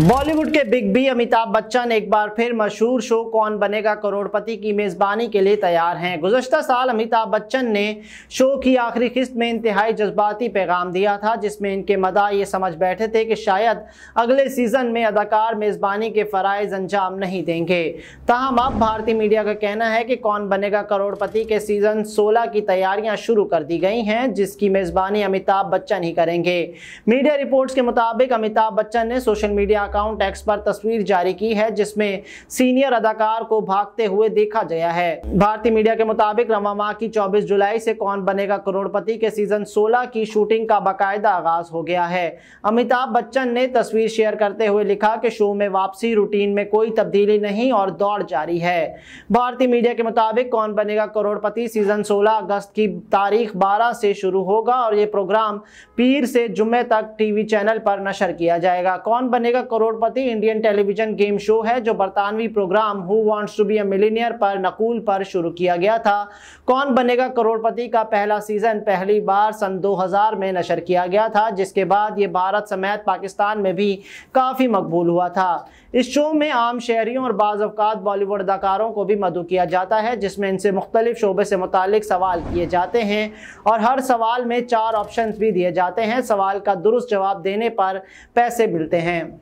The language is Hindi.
बॉलीवुड के बिग बी अमिताभ बच्चन एक बार फिर मशहूर शो कौन बनेगा करोड़पति की मेज़बानी के लिए तैयार हैं गुजशत साल अमिताभ बच्चन ने शो की आखिरी किस्त में इंतहाई जज्बाती पैगाम दिया था जिसमें इनके मदा ये समझ बैठे थे कि शायद अगले सीज़न में अदाकार मेज़बानी के फ़रज़ अंजाम नहीं देंगे ताहम अब भारतीय मीडिया का कहना है कि कौन बनेगा करोड़पति के सीज़न सोलह की तैयारियाँ शुरू कर दी गई हैं जिसकी मेज़बानी अमिताभ बच्चन ही करेंगे मीडिया रिपोर्ट्स के मुताबिक अमिताभ बच्चन ने सोशल मीडिया अकाउंट एक्स पर तस्वीर जारी की है जिसमें सीनियर अदाकार को भागते हुए देखा गया है भारतीय मीडिया के मुताबिक रमा माह की 24 जुलाई से कौन बनेगा करोड़पति के सीजन 16 की शूटिंग का बाकायदा आगाज हो गया है अमिताभ बच्चन ने तस्वीर शेयर करते हुए लिखा कि शो में वापसी रूटीन में कोई तब्दीली नहीं और दौड़ जारी है भारतीय मीडिया के मुताबिक कौन बनेगा करोड़पति सीजन 16 अगस्त की तारीख 12 से शुरू होगा और ये प्रोग्राम पीर से जुम्मे तक टीवी चैनल पर नशर किया जाएगा कौन बनेगा करोड़पति इंडियन टेलीविजन गेम शो है जो बरतानवी program who wants to be a millionaire पर नकूल पर शुरू किया गया था कौन बनेगा करोड़पति का पहला सीजन पहली बार सन 2000 में नशर किया गया था जिसके बाद ये भारत समेत पाकिस्तान में भी काफ़ी मकबूल हुआ था इस शो में आम शहरीों और बाज़ात बॉलीवुड अदाकारों को भी मदु किया जाता है जिसमें इनसे मुख्तलिफ शोबे से मुतक सवाल किए जाते हैं और हर सवाल में चार ऑप्शन भी दिए जाते हैं सवाल का दुरुस्त जवाब देने पर पैसे मिलते हैं